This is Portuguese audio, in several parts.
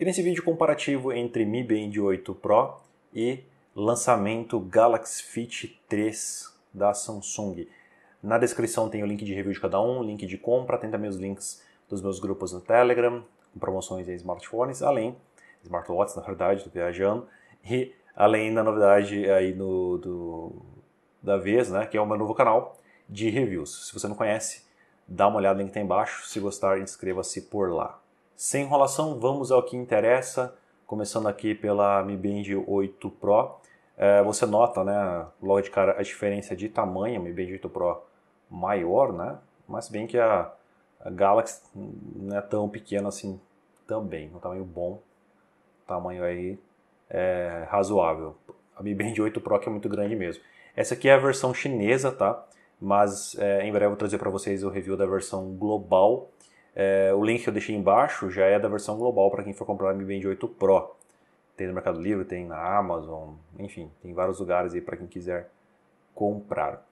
E nesse vídeo comparativo entre Mi Band 8 Pro e lançamento Galaxy Fit 3 da Samsung. Na descrição tem o link de review de cada um, link de compra, tem também os links dos meus grupos no Telegram, com promoções em smartphones, além, smartwatches na verdade, estou viajando, e além da novidade aí no, do, da vez, né, que é o meu novo canal de reviews. Se você não conhece, dá uma olhada no link que tem tá embaixo, se gostar, inscreva-se por lá. Sem enrolação, vamos ao que interessa. Começando aqui pela Mi Band 8 Pro. É, você nota, né, logo de cara, a diferença de tamanho, a Mi Band 8 Pro maior, né? Mas bem que a, a Galaxy não é tão pequena assim também. Um tamanho bom, tamanho aí é, razoável. A Mi Band 8 Pro que é muito grande mesmo. Essa aqui é a versão chinesa, tá? Mas é, em breve eu vou trazer para vocês o review da versão global é, o link que eu deixei embaixo já é da versão global para quem for comprar o Mi Band 8 Pro. Tem no Mercado Livre, tem na Amazon, enfim, tem vários lugares aí para quem quiser comprar.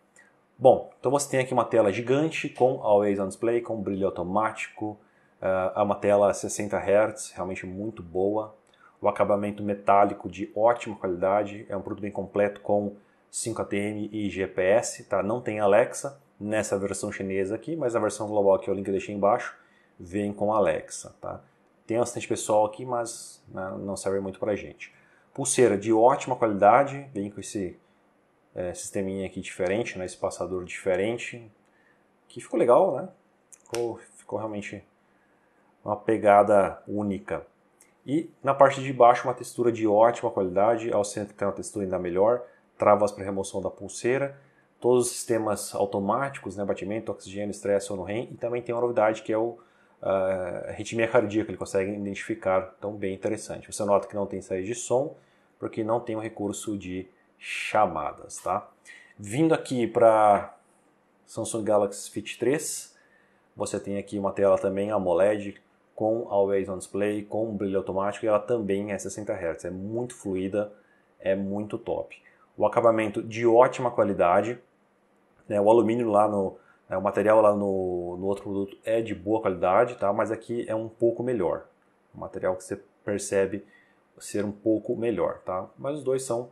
Bom, então você tem aqui uma tela gigante com Always On Display, com brilho automático, ah, é uma tela 60 Hz, realmente muito boa. O acabamento metálico de ótima qualidade, é um produto bem completo com 5 ATM e GPS, tá? Não tem Alexa nessa versão chinesa aqui, mas na versão global que é o link eu deixei embaixo vem com Alexa, tá? Tem um assistente pessoal aqui, mas né, não serve muito para gente. Pulseira de ótima qualidade, vem com esse é, sisteminha aqui diferente, né, esse passador diferente, que ficou legal, né? Ficou, ficou realmente uma pegada única. E na parte de baixo, uma textura de ótima qualidade, ao centro tem uma textura ainda melhor, travas para remoção da pulseira, todos os sistemas automáticos, né, batimento, oxigênio, estresse, sono, REM, e também tem uma novidade que é o uh, arritmia cardíaca, ele consegue identificar, então bem interessante. Você nota que não tem saída de som, porque não tem o um recurso de chamadas, tá? Vindo aqui para Samsung Galaxy Fit 3, você tem aqui uma tela também AMOLED com Always On Display, com brilho automático e ela também é 60 Hz, é muito fluida, é muito top. O acabamento de ótima qualidade, né, o alumínio lá no, é, o material lá no, no outro produto é de boa qualidade, tá? mas aqui é um pouco melhor. o material que você percebe ser um pouco melhor, tá? mas os dois são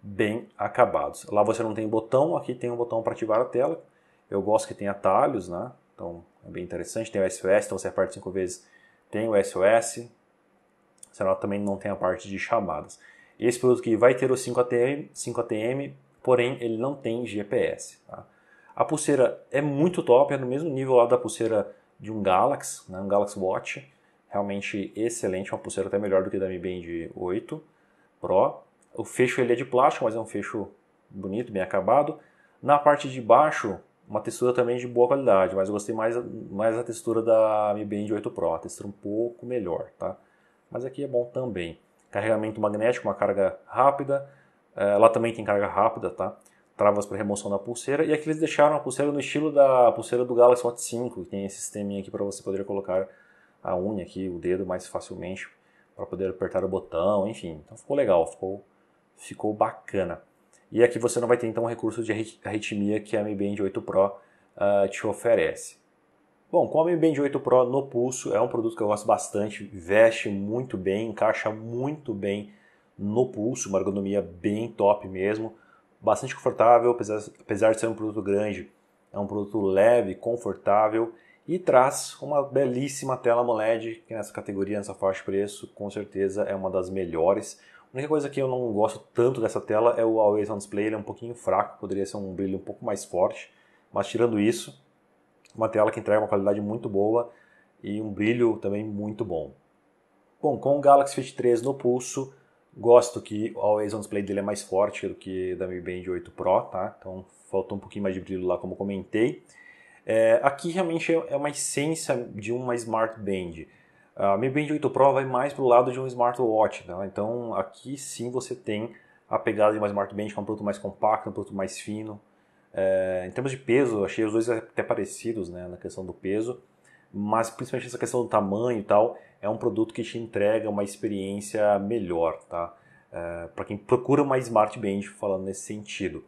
bem acabados. Lá você não tem botão, aqui tem um botão para ativar a tela. Eu gosto que tem atalhos, né? então é bem interessante. Tem o SOS, então você aperta cinco vezes, tem o SOS. Você também não tem a parte de chamadas. Esse produto aqui vai ter o 5ATM, 5ATM porém ele não tem GPS. Tá? A pulseira é muito top, é no mesmo nível lá da pulseira de um Galaxy, né, um Galaxy Watch. Realmente excelente, é uma pulseira até melhor do que da Mi Band 8 Pro. O fecho ele é de plástico, mas é um fecho bonito, bem acabado. Na parte de baixo, uma textura também de boa qualidade, mas eu gostei mais, mais da textura da Mi Band 8 Pro, a textura um pouco melhor, tá? Mas aqui é bom também. Carregamento magnético, uma carga rápida. Eh, ela também tem carga rápida, tá? travas para remoção da pulseira. E aqui eles deixaram a pulseira no estilo da pulseira do Galaxy Watch 5, que tem esse sisteminha aqui para você poder colocar a unha aqui, o dedo mais facilmente para poder apertar o botão, enfim. Então ficou legal, ficou, ficou bacana. E aqui você não vai ter então o recurso de arritmia que a Mi Band 8 Pro uh, te oferece. Bom, com a Mi Band 8 Pro no pulso, é um produto que eu gosto bastante, veste muito bem, encaixa muito bem no pulso, uma ergonomia bem top mesmo bastante confortável, apesar, apesar de ser um produto grande. É um produto leve, confortável e traz uma belíssima tela AMOLED, que nessa categoria, nessa faixa de preço, com certeza é uma das melhores. A única coisa que eu não gosto tanto dessa tela é o Always On Display, ele é um pouquinho fraco, poderia ser um brilho um pouco mais forte, mas tirando isso, uma tela que entrega uma qualidade muito boa e um brilho também muito bom. Bom, com o Galaxy Fit 3 no pulso, Gosto que o Always On Display dele é mais forte do que da Mi Band 8 Pro, tá? Então faltou um pouquinho mais de brilho lá, como comentei. É, aqui realmente é uma essência de uma Smart Band. A Mi Band 8 Pro vai mais para o lado de um smartwatch, tá? então aqui sim você tem a pegada de uma Smart Band, com é um produto mais compacto, um produto mais fino. É, em termos de peso, achei os dois até parecidos né, na questão do peso, mas principalmente essa questão do tamanho e tal, é um produto que te entrega uma experiência melhor, tá? É, para quem procura uma Smart Band, falando nesse sentido.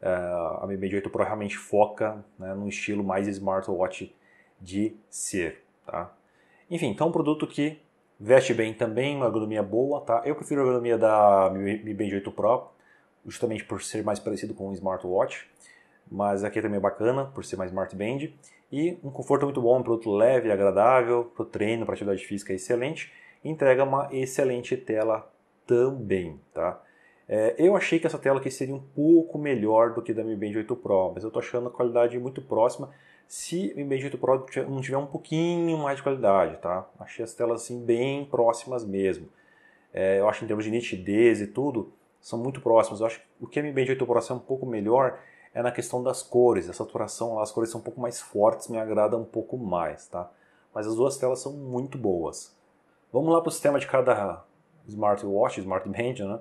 É, a a band 8 Pro realmente foca né, no estilo mais smartwatch de ser, tá? Enfim, então um produto que veste bem também, uma ergonomia boa, tá? Eu prefiro a ergonomia da Mi Band 8 Pro, justamente por ser mais parecido com um smartwatch mas aqui é também é bacana por ser mais smartband e um conforto muito bom, um produto leve, agradável, para o treino, para atividade física é excelente, entrega uma excelente tela também, tá? É, eu achei que essa tela aqui seria um pouco melhor do que da Mi Band 8 Pro, mas eu estou achando a qualidade muito próxima. Se Mi Band 8 Pro não tiver um pouquinho mais de qualidade, tá? Achei as telas assim bem próximas mesmo. É, eu acho em termos de nitidez e tudo, são muito próximas. Eu acho que o que a Mi Band 8 Pro é um pouco melhor é na questão das cores. A saturação lá, as cores são um pouco mais fortes, me agrada um pouco mais, tá? Mas as duas telas são muito boas. Vamos lá para o sistema de cada smartwatch, smartband, né?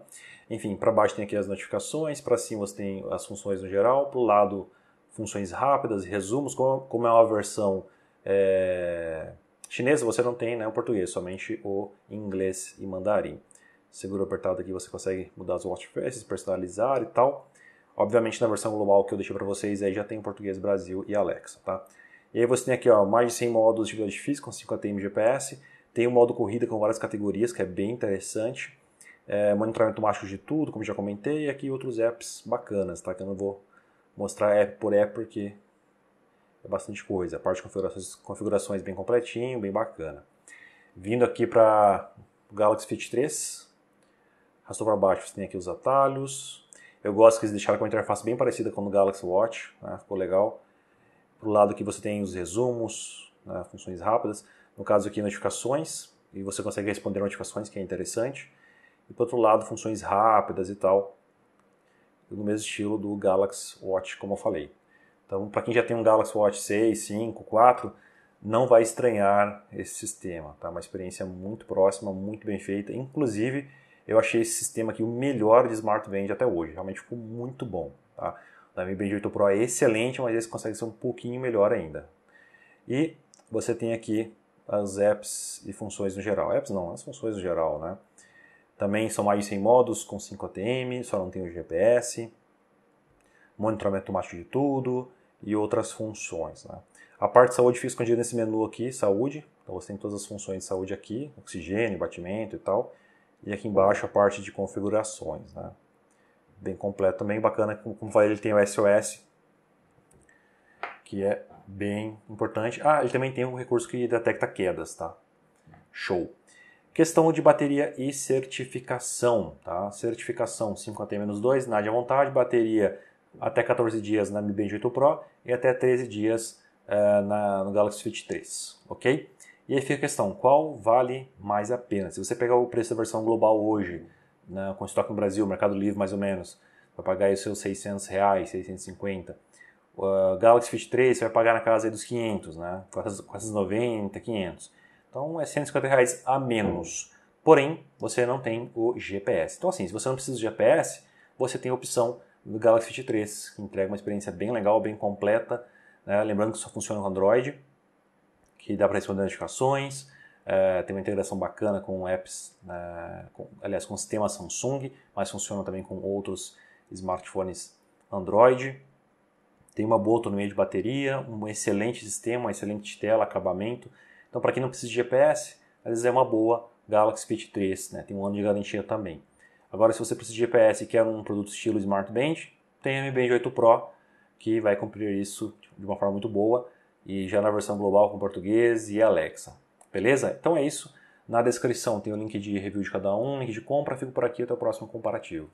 Enfim, para baixo tem aqui as notificações, para cima você tem as funções no geral, para o lado funções rápidas e resumos, como, como é uma versão é, chinesa, você não tem né, o português, somente o inglês e mandarim. Seguro apertado aqui você consegue mudar as watch faces, personalizar e tal. Obviamente na versão global que eu deixei para vocês aí já tem português Brasil e Alexa, tá? E aí você tem aqui ó, mais de 100 modos de atividade física com 5 ATM GPS, tem o um modo corrida com várias categorias, que é bem interessante, é, monitoramento macho de tudo, como já comentei, e aqui outros apps bacanas, tá? Que eu não vou mostrar app por app porque é bastante coisa. A parte de configurações, configurações bem completinho, bem bacana. Vindo aqui para o Galaxy Fit 3, arrastou para baixo, você tem aqui os atalhos, eu gosto que eles deixaram com uma interface bem parecida com o do Galaxy Watch, né? ficou legal. Pro lado aqui você tem os resumos, né? funções rápidas. No caso aqui, notificações, e você consegue responder notificações, que é interessante. E por outro lado, funções rápidas e tal, no mesmo estilo do Galaxy Watch, como eu falei. Então, para quem já tem um Galaxy Watch 6, 5, 4, não vai estranhar esse sistema, tá? Uma experiência muito próxima, muito bem feita, inclusive eu achei esse sistema aqui o melhor de Smart Band até hoje. Realmente ficou muito bom. Tá? O Mi Band 8 Pro é excelente, mas esse consegue ser um pouquinho melhor ainda. E você tem aqui as apps e funções no geral. Apps não, as funções no geral, né? Também são mais de 100 modos com 5 ATM, só não tem o GPS, monitoramento automático de tudo e outras funções. Né? A parte de saúde fica escondida nesse menu aqui, saúde. Então você tem todas as funções de saúde aqui, oxigênio, batimento e tal e aqui embaixo a parte de configurações, né? Bem completo também, bacana como falei, ele tem o SOS, que é bem importante. Ah, ele também tem um recurso que detecta quedas, tá? Show. Questão de bateria e certificação, tá? Certificação 5AT-2, NAD à vontade, bateria até 14 dias na Mi Band 8 Pro e até 13 dias uh, na, no Galaxy Fit 3, ok? E aí fica a questão, qual vale mais a pena? Se você pegar o preço da versão global hoje, né, com estoque no Brasil, Mercado Livre mais ou menos, vai pagar aí os seus 600 reais, 650. Uh, ah, Galaxy Fit 3 você vai pagar na casa dos 500, né, 490, 500. Então é 150 reais a menos. Porém, você não tem o GPS. Então assim, se você não precisa do GPS, você tem a opção do Galaxy Fit 3, que entrega uma experiência bem legal, bem completa. Né? Lembrando que só funciona com Android que dá para responder notificações, é, tem uma integração bacana com apps, é, com, aliás, com o sistema Samsung, mas funciona também com outros smartphones Android. Tem uma boa autonomia de bateria, um excelente sistema, excelente tela, acabamento. Então, para quem não precisa de GPS, às vezes é uma boa Galaxy Fit 3, né? tem um ano de garantia também. Agora, se você precisa de GPS e quer um produto estilo Smart Band, tem a Mi Band 8 Pro, que vai cumprir isso de uma forma muito boa e já na versão global com português e Alexa. Beleza? Então é isso. Na descrição tem o link de review de cada um, link de compra. Fico por aqui até o próximo comparativo.